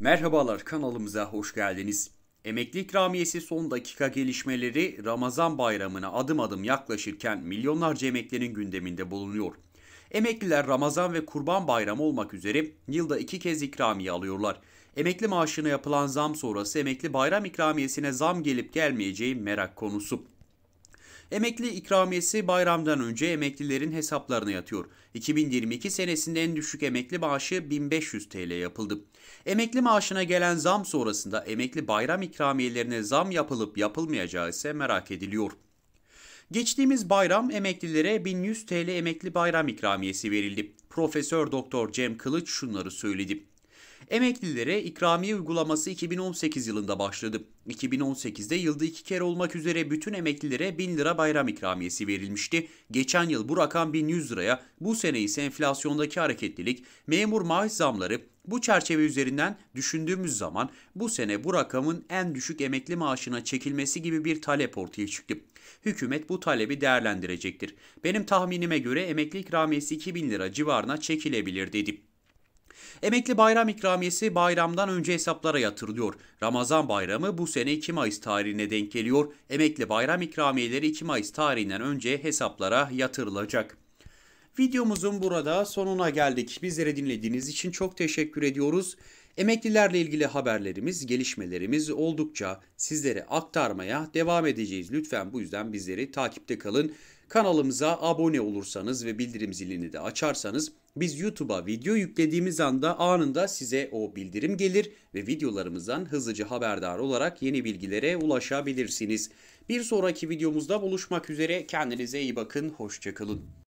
Merhabalar kanalımıza hoş geldiniz. Emekli ikramiyesi son dakika gelişmeleri Ramazan bayramına adım adım yaklaşırken milyonlarca emeklinin gündeminde bulunuyor. Emekliler Ramazan ve Kurban Bayramı olmak üzere yılda iki kez ikramiye alıyorlar. Emekli maaşına yapılan zam sonrası emekli bayram ikramiyesine zam gelip gelmeyeceği merak konusu. Emekli ikramiyesi bayramdan önce emeklilerin hesaplarına yatıyor. 2022 senesinde en düşük emekli maaşı 1500 TL yapıldı. Emekli maaşına gelen zam sonrasında emekli bayram ikramiyelerine zam yapılıp yapılmayacağı ise merak ediliyor. Geçtiğimiz bayram emeklilere 1100 TL emekli bayram ikramiyesi verildi. Profesör Doktor Cem Kılıç şunları söyledi. Emeklilere ikramiye uygulaması 2018 yılında başladı. 2018'de yılda iki kere olmak üzere bütün emeklilere 1000 lira bayram ikramiyesi verilmişti. Geçen yıl bu rakam 1100 liraya, bu sene ise enflasyondaki hareketlilik, memur maaş zamları, bu çerçeve üzerinden düşündüğümüz zaman bu sene bu rakamın en düşük emekli maaşına çekilmesi gibi bir talep ortaya çıktı. Hükümet bu talebi değerlendirecektir. Benim tahminime göre emekli ikramiyesi 2000 lira civarına çekilebilir dedi. Emekli bayram ikramiyesi bayramdan önce hesaplara yatırılıyor. Ramazan bayramı bu sene 2 Mayıs tarihine denk geliyor. Emekli bayram ikramiyeleri 2 Mayıs tarihinden önce hesaplara yatırılacak. Videomuzun burada sonuna geldik. Bizleri dinlediğiniz için çok teşekkür ediyoruz. Emeklilerle ilgili haberlerimiz, gelişmelerimiz oldukça sizlere aktarmaya devam edeceğiz. Lütfen bu yüzden bizleri takipte kalın. Kanalımıza abone olursanız ve bildirim zilini de açarsanız biz YouTube'a video yüklediğimiz anda anında size o bildirim gelir ve videolarımızdan hızlıca haberdar olarak yeni bilgilere ulaşabilirsiniz. Bir sonraki videomuzda buluşmak üzere kendinize iyi bakın, hoşçakalın.